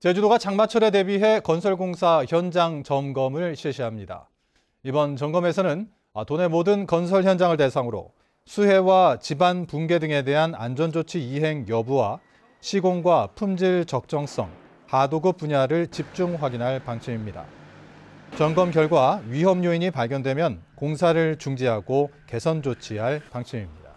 제주도가 장마철에 대비해 건설공사 현장 점검을 실시합니다. 이번 점검에서는 아, 도내 모든 건설 현장을 대상으로 수해와 집안 붕괴 등에 대한 안전조치 이행 여부와 시공과 품질 적정성, 하도급 분야를 집중 확인할 방침입니다. 점검 결과 위험 요인이 발견되면 공사를 중지하고 개선 조치할 방침입니다.